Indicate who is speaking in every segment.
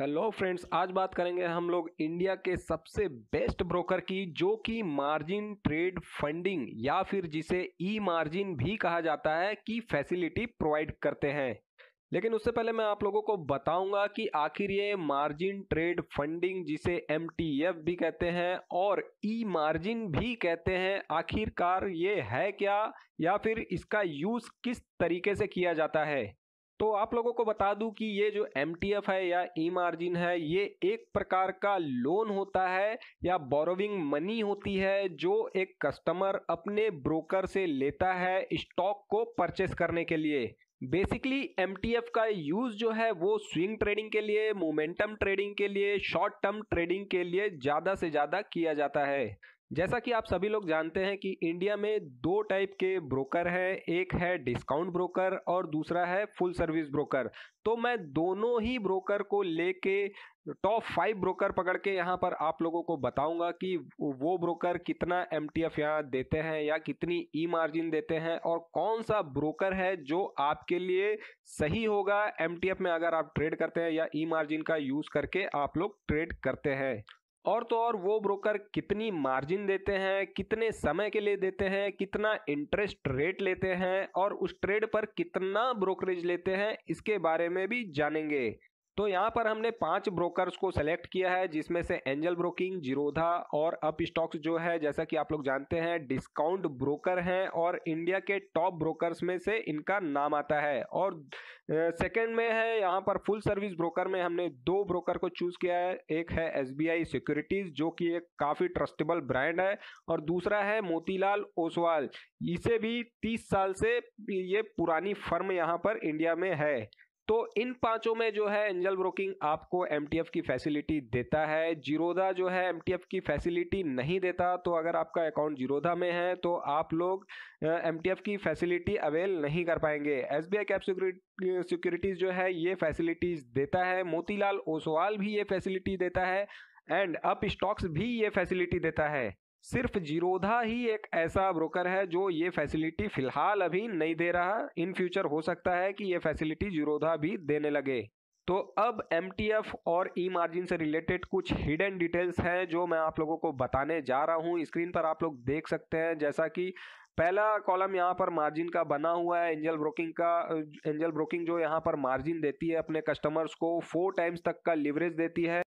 Speaker 1: hello friends आज बात करेंगे हम लोग इंडिया के सबसे बेस्ट ब्रोकर की जो कि मार्जिन ट्रेड फंडिंग या फिर जिसे ई मार्जिन भी कहा जाता है की फैसिलिटी प्रोवाइड करते हैं लेकिन उससे पहले मैं आप लोगों को बताऊंगा कि आखिर ये मार्जिन ट्रेड फंडिंग जिसे एम भी कहते हैं और ई मार्जिन भी कहते हैं आखिरकार ये है क्या या फिर इसका यूज़ किस तरीके से किया जाता है तो आप लोगों को बता दूं कि ये जो एम है या ई मार्जिन है ये एक प्रकार का लोन होता है या बोरोविंग मनी होती है जो एक कस्टमर अपने ब्रोकर से लेता है स्टॉक को परचेस करने के लिए बेसिकली एम का यूज़ जो है वो स्विंग ट्रेडिंग के लिए मोमेंटम ट्रेडिंग के लिए शॉर्ट टर्म ट्रेडिंग के लिए ज़्यादा से ज़्यादा किया जाता है जैसा कि आप सभी लोग जानते हैं कि इंडिया में दो टाइप के ब्रोकर हैं एक है डिस्काउंट ब्रोकर और दूसरा है फुल सर्विस ब्रोकर तो मैं दोनों ही ब्रोकर को लेके टॉप फाइव ब्रोकर पकड़ के यहाँ पर आप लोगों को बताऊंगा कि वो ब्रोकर कितना एम टी एफ यहाँ देते हैं या कितनी ई मार्जिन देते हैं और कौन सा ब्रोकर है जो आपके लिए सही होगा एम टी एफ में अगर आप ट्रेड करते हैं या ई मार्जिन का यूज़ करके आप लोग ट्रेड करते हैं और तो और वो ब्रोकर कितनी मार्जिन देते हैं कितने समय के लिए देते हैं कितना इंटरेस्ट रेट लेते हैं और उस ट्रेड पर कितना ब्रोकरेज लेते हैं इसके बारे में भी जानेंगे तो यहाँ पर हमने पांच ब्रोकर्स को सेलेक्ट किया है जिसमें से एंजल ब्रोकिंग जीरोधा और अप स्टॉक्स जो है जैसा कि आप लोग जानते हैं डिस्काउंट ब्रोकर हैं और इंडिया के टॉप ब्रोकर्स में से इनका नाम आता है और सेकंड में है यहाँ पर फुल सर्विस ब्रोकर में हमने दो ब्रोकर को चूज किया है एक है एस सिक्योरिटीज जो कि एक काफ़ी ट्रस्टेबल ब्रांड है और दूसरा है मोतीलाल ओसवाल इसे भी तीस साल से ये पुरानी फर्म यहाँ पर इंडिया में है तो इन पांचों में जो है एंजल ब्रोकिंग आपको एम की फैसिलिटी देता है जीरोधा जो है एम की फैसिलिटी नहीं देता तो अगर आपका अकाउंट जीरोधा में है तो आप लोग एम की फैसिलिटी अवेल नहीं कर पाएंगे S B I cap securities जो है ये फैसिलिटीज़ देता है मोतीलाल ओसवाल भी ये फैसिलिटी देता है एंड अप स्टॉक्स भी ये फैसिलिटी देता है सिर्फ जीरोधा ही एक ऐसा ब्रोकर है जो ये फैसिलिटी फिलहाल अभी नहीं दे रहा इन फ्यूचर हो सकता है कि ये फैसिलिटी जीरोधा भी देने लगे तो अब एम और ई मार्जिन से रिलेटेड कुछ हिडन डिटेल्स हैं जो मैं आप लोगों को बताने जा रहा हूँ स्क्रीन पर आप लोग देख सकते हैं जैसा कि पहला कॉलम यहाँ पर मार्जिन का बना हुआ है एंजल ब्रोकिंग का एंजल ब्रोकिंग जो यहाँ पर मार्जिन देती है अपने कस्टमर्स को फोर टाइम्स तक का लिवरेज देती है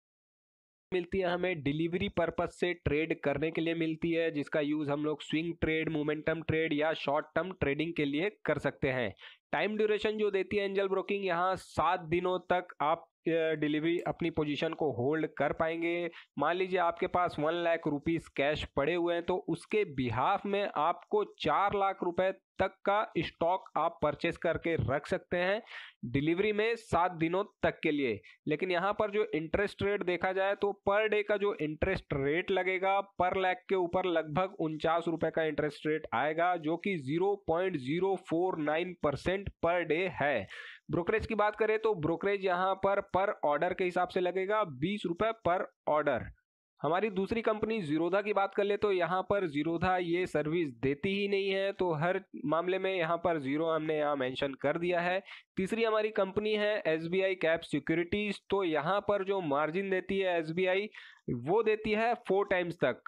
Speaker 1: मिलती है हमें डिलीवरी पर्पज से ट्रेड करने के लिए मिलती है जिसका यूज़ हम लोग स्विंग ट्रेड मोमेंटम ट्रेड या शॉर्ट टर्म ट्रेडिंग के लिए कर सकते हैं टाइम ड्यूरेशन जो देती है एंजल ब्रोकिंग यहाँ सात दिनों तक आप डिलीवरी अपनी पोजीशन को होल्ड कर पाएंगे मान लीजिए आपके पास वन लाख रुपीस कैश पड़े हुए हैं तो उसके बिहाफ में आपको चार लाख रुपए तक का स्टॉक आप परचेस करके रख सकते हैं डिलीवरी में सात दिनों तक के लिए लेकिन यहाँ पर जो इंटरेस्ट रेट देखा जाए तो पर डे का जो इंटरेस्ट रेट लगेगा पर लैख के ऊपर लगभग उनचास रुपये का इंटरेस्ट रेट आएगा जो कि zero point zero four nine percent per day है ब्रोकरेज की बात करें तो ब्रोकरेज यहाँ पर पर ऑर्डर के हिसाब से लगेगा बीस रुपये पर ऑर्डर हमारी दूसरी कंपनी जीरोधा की बात कर ले तो यहाँ पर जीरोधा ये सर्विस देती ही नहीं है तो हर मामले में यहाँ पर जीरो हमने यहाँ मेंशन कर दिया है तीसरी हमारी कंपनी है S B I cap securities तो यहाँ पर जो मार्जिन देती है एस बी आई वो देती है फोर टाइम्स तक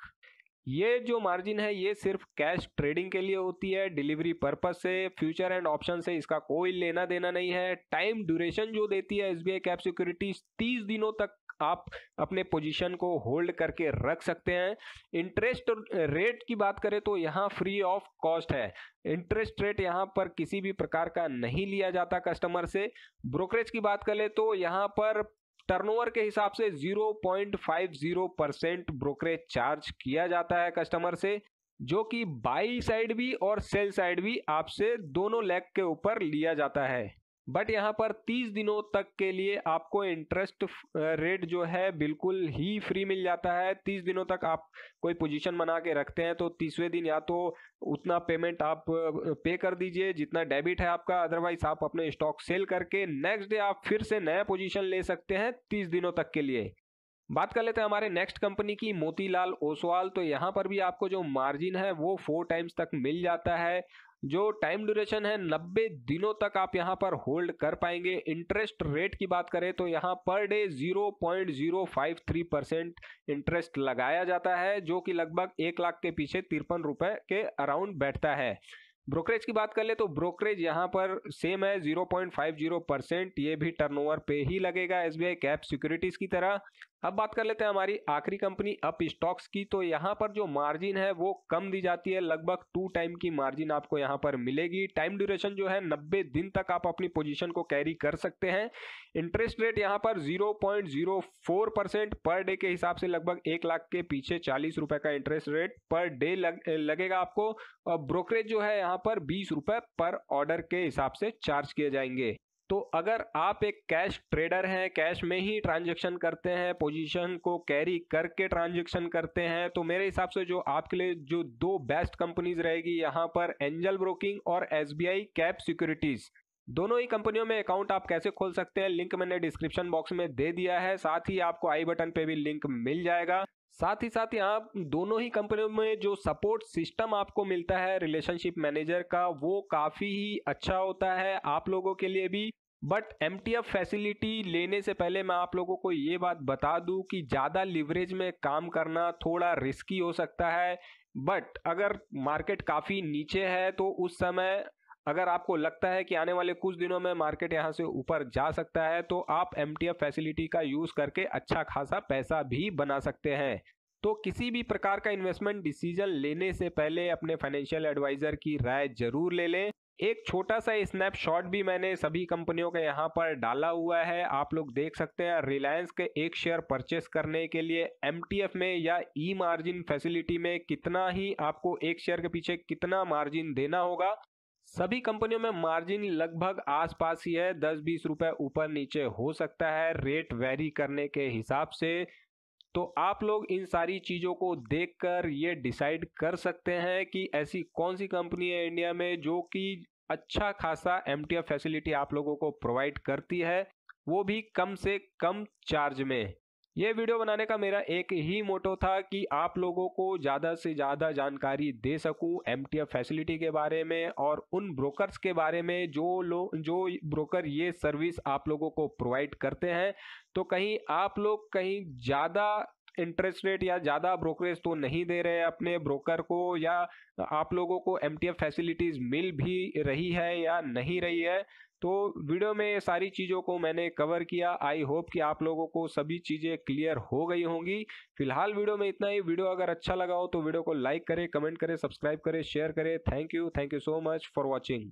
Speaker 1: ये जो मार्जिन है ये सिर्फ कैश ट्रेडिंग के लिए होती है डिलीवरी पर्पज से फ्यूचर एंड ऑप्शन से इसका कोई लेना देना नहीं है टाइम ड्यूरेशन जो देती है S B I cap securities तीस दिनों तक आप अपने पोजीशन को होल्ड करके रख सकते हैं इंटरेस्ट रेट की बात करें तो यहाँ फ्री ऑफ कॉस्ट है इंटरेस्ट रेट यहाँ पर किसी भी प्रकार का नहीं लिया जाता कस्टमर से ब्रोकरेज की बात करें तो यहाँ पर टर्नओवर के हिसाब से 0.50 परसेंट ब्रोकरेज चार्ज किया जाता है कस्टमर से जो कि बाई साइड भी और सेल साइड भी आपसे दोनों लेग के ऊपर लिया जाता है बट यहाँ पर 30 दिनों तक के लिए आपको इंटरेस्ट रेट uh, जो है बिल्कुल ही फ्री मिल जाता है 30 दिनों तक आप कोई पोजीशन बना के रखते हैं तो तीसवें दिन या तो उतना पेमेंट आप पे uh, कर दीजिए जितना डेबिट है आपका अदरवाइज आप अपने स्टॉक सेल करके नेक्स्ट डे आप फिर से नया पोजीशन ले सकते हैं तीस दिनों तक के लिए बात कर लेते हैं हमारे नेक्स्ट कंपनी की मोतीलाल ओसवाल तो यहाँ पर भी आपको जो मार्जिन है वो फोर टाइम्स तक मिल जाता है जो टाइम ड्यूरेशन है 90 दिनों तक आप यहाँ पर होल्ड कर पाएंगे इंटरेस्ट रेट की बात करें तो यहाँ पर डे 0.053 परसेंट इंटरेस्ट लगाया जाता है जो कि लगभग एक लाख के पीछे तिरपन रुपए के अराउंड बैठता है ब्रोकरेज की बात कर ले तो ब्रोकरेज यहाँ पर सेम है 0.50 परसेंट ये भी टर्नओवर पे ही लगेगा S B I cap securities की तरह अब बात कर लेते हैं हमारी आखिरी कंपनी अप स्टॉक्स की तो यहाँ पर जो मार्जिन है वो कम दी जाती है लगभग टू टाइम की मार्जिन आपको यहाँ पर मिलेगी टाइम ड्यूरेशन जो है 90 दिन तक आप अपनी पोजीशन को कैरी कर सकते हैं इंटरेस्ट रेट यहाँ पर 0.04 परसेंट पर डे के हिसाब से लगभग एक लाख के पीछे चालीस रुपए का इंटरेस्ट रेट पर डे लग, लगेगा आपको और ब्रोकरेज जो है यहाँ पर बीस पर ऑर्डर के हिसाब से चार्ज किए जाएंगे तो अगर आप एक कैश ट्रेडर हैं कैश में ही ट्रांजेक्शन करते हैं पोजीशन को कैरी करके ट्रांजेक्शन करते हैं तो मेरे हिसाब से जो आपके लिए जो दो बेस्ट कंपनीज रहेगी यहाँ पर एंजल ब्रोकिंग और एस कैप सिक्योरिटीज़ दोनों ही कंपनियों में अकाउंट आप कैसे खोल सकते हैं लिंक मैंने डिस्क्रिप्शन बॉक्स में दे दिया है साथ ही आपको आई बटन पे भी लिंक मिल जाएगा साथ ही साथ यहाँ दोनों ही कंपनियों में जो सपोर्ट सिस्टम आपको मिलता है रिलेशनशिप मैनेजर का वो काफ़ी ही अच्छा होता है आप लोगों के लिए भी बट एम फैसिलिटी लेने से पहले मैं आप लोगों को ये बात बता दूं कि ज़्यादा लिवरेज में काम करना थोड़ा रिस्की हो सकता है बट अगर मार्केट काफ़ी नीचे है तो उस समय अगर आपको लगता है कि आने वाले कुछ दिनों में मार्केट यहाँ से ऊपर जा सकता है तो आप एम फैसिलिटी का यूज़ करके अच्छा खासा पैसा भी बना सकते हैं तो किसी भी प्रकार का इन्वेस्टमेंट डिसीजन लेने से पहले अपने फाइनेंशियल एडवाइज़र की राय जरूर ले लें एक छोटा सा स्नैपशॉट भी मैंने सभी कंपनियों के यहाँ पर डाला हुआ है आप लोग देख सकते हैं रिलायंस के एक शेयर परचेस करने के लिए एम में या ई मार्जिन फैसिलिटी में कितना ही आपको एक शेयर के पीछे कितना मार्जिन देना होगा सभी कंपनियों में मार्जिन लगभग आसपास ही है दस बीस रुपए ऊपर नीचे हो सकता है रेट वेरी करने के हिसाब से तो आप लोग इन सारी चीज़ों को देखकर ये डिसाइड कर सकते हैं कि ऐसी कौन सी कंपनी है इंडिया में जो कि अच्छा खासा एम फैसिलिटी आप लोगों को प्रोवाइड करती है वो भी कम से कम चार्ज में ये वीडियो बनाने का मेरा एक ही मोटो था कि आप लोगों को ज़्यादा से ज़्यादा जानकारी दे सकूं एम फैसिलिटी के बारे में और उन ब्रोकर्स के बारे में जो लोग जो ब्रोकर ये सर्विस आप लोगों को प्रोवाइड करते हैं तो कहीं आप लोग कहीं ज़्यादा इंटरेस्ट रेट या ज़्यादा ब्रोकरेज तो नहीं दे रहे अपने ब्रोकर को या आप लोगों को एम फैसिलिटीज़ मिल भी रही है या नहीं रही है तो वीडियो में सारी चीज़ों को मैंने कवर किया आई होप कि आप लोगों को सभी चीज़ें क्लियर हो गई होंगी फिलहाल वीडियो में इतना ही वीडियो अगर अच्छा लगा हो तो वीडियो को लाइक करें कमेंट करें सब्सक्राइब करें शेयर करें thank you thank you so much for watching